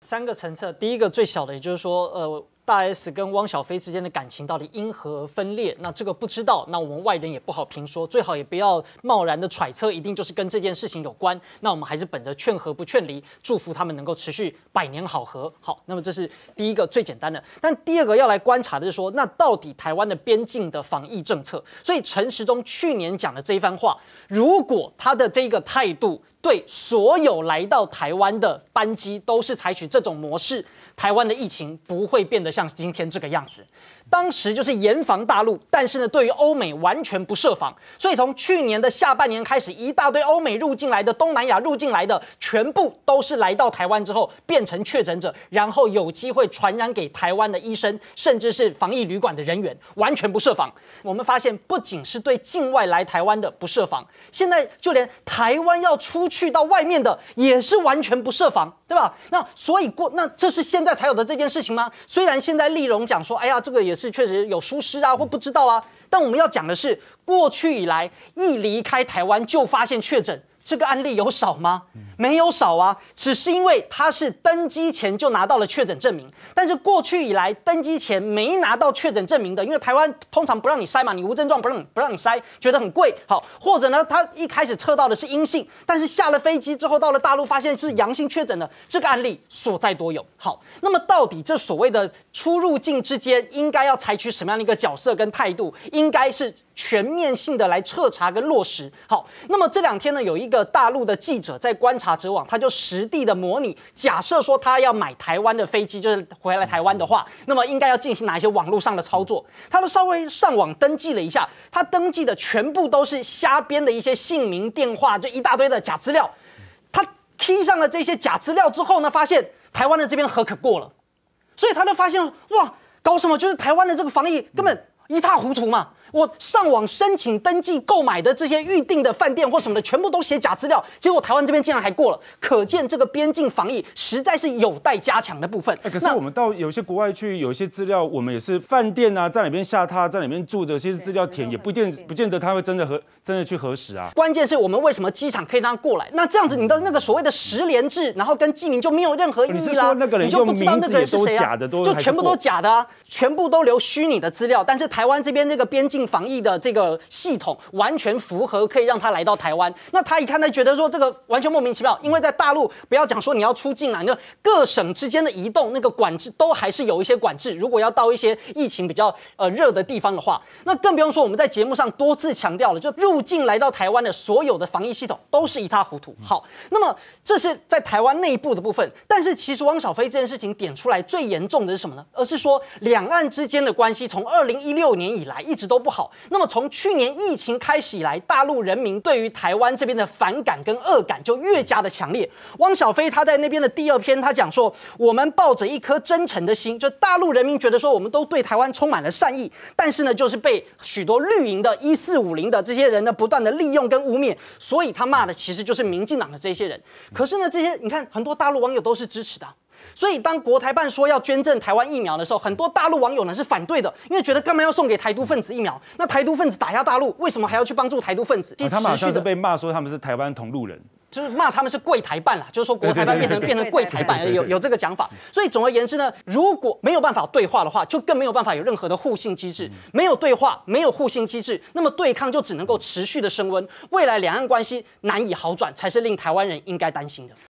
三个层次，第一个最小的，也就是说，呃。大 S 跟汪小菲之间的感情到底因何而分裂？那这个不知道，那我们外人也不好评说，最好也不要贸然的揣测，一定就是跟这件事情有关。那我们还是本着劝和不劝离，祝福他们能够持续百年好合。好，那么这是第一个最简单的。但第二个要来观察的是说，那到底台湾的边境的防疫政策？所以陈时中去年讲的这一番话，如果他的这一个态度对所有来到台湾的班机都是采取这种模式，台湾的疫情不会变得。像今天这个样子，当时就是严防大陆，但是呢，对于欧美完全不设防。所以从去年的下半年开始，一大堆欧美入境来的、东南亚入境来的，全部都是来到台湾之后变成确诊者，然后有机会传染给台湾的医生，甚至是防疫旅馆的人员，完全不设防。我们发现，不仅是对境外来台湾的不设防，现在就连台湾要出去到外面的也是完全不设防，对吧？那所以过，那这是现在才有的这件事情吗？虽然。现在立荣讲说，哎呀，这个也是确实有疏失啊，或不知道啊。但我们要讲的是，过去以来一离开台湾就发现确诊。这个案例有少吗？没有少啊，只是因为他是登机前就拿到了确诊证明。但是过去以来，登机前没拿到确诊证明的，因为台湾通常不让你筛嘛，你无症状不让不让你筛，觉得很贵。好，或者呢，他一开始测到的是阴性，但是下了飞机之后到了大陆，发现是阳性确诊的，这个案例所在多有。好，那么到底这所谓的出入境之间应该要采取什么样的一个角色跟态度，应该是？全面性的来彻查跟落实。好，那么这两天呢，有一个大陆的记者在观察者网，他就实地的模拟，假设说他要买台湾的飞机，就是回来台湾的话，那么应该要进行哪一些网络上的操作？他都稍微上网登记了一下，他登记的全部都是瞎编的一些姓名、电话，就一大堆的假资料。他踢上了这些假资料之后呢，发现台湾的这边核可过了，所以他就发现哇，搞什么？就是台湾的这个防疫根本一塌糊涂嘛。我上网申请登记购买的这些预定的饭店或什么的，全部都写假资料，结果台湾这边竟然还过了，可见这个边境防疫实在是有待加强的部分。哎，可是我们到有些国外去，有些资料我们也是饭店啊，在里面下榻，在里面住的，其实资料填也不一定，不见得他会真的核真的去核实啊。关键是我们为什么机场可以让他过来？那这样子你的那个所谓的十连制，然后跟记名就没有任何意义啦。你就不知道那个人是谁啊？就全部都假的，啊，全部都留虚拟的资料，但是台湾这边那个边境。进防疫的这个系统完全符合，可以让他来到台湾。那他一看，他觉得说这个完全莫名其妙。因为在大陆，不要讲说你要出境啊，那各省之间的移动那个管制都还是有一些管制。如果要到一些疫情比较呃热的地方的话，那更不用说我们在节目上多次强调了，就入境来到台湾的所有的防疫系统都是一塌糊涂。好，那么这是在台湾内部的部分。但是其实汪小菲这件事情点出来最严重的是什么呢？而是说两岸之间的关系从二零一六年以来一直都。不好。那么从去年疫情开始以来，大陆人民对于台湾这边的反感跟恶感就越加的强烈。汪小菲他在那边的第二篇，他讲说，我们抱着一颗真诚的心，就大陆人民觉得说，我们都对台湾充满了善意，但是呢，就是被许多绿营的、一四五零的这些人呢，不断的利用跟污蔑。所以他骂的其实就是民进党的这些人。可是呢，这些你看，很多大陆网友都是支持的。所以，当国台办说要捐赠台湾疫苗的时候，很多大陆网友呢是反对的，因为觉得干嘛要送给台独分子疫苗？那台独分子打压大陆，为什么还要去帮助台独分子？他马上是被骂说他们是台湾同路人，就是骂他们是柜台办啦，就是说国台办变成变成柜台办，有有这个讲法。所以总而言之呢，如果没有办法对话的话，就更没有办法有任何的互信机制。没有对话，没有互信机制，那么对抗就只能够持续的升温。未来两岸关系难以好转，才是令台湾人应该担心的。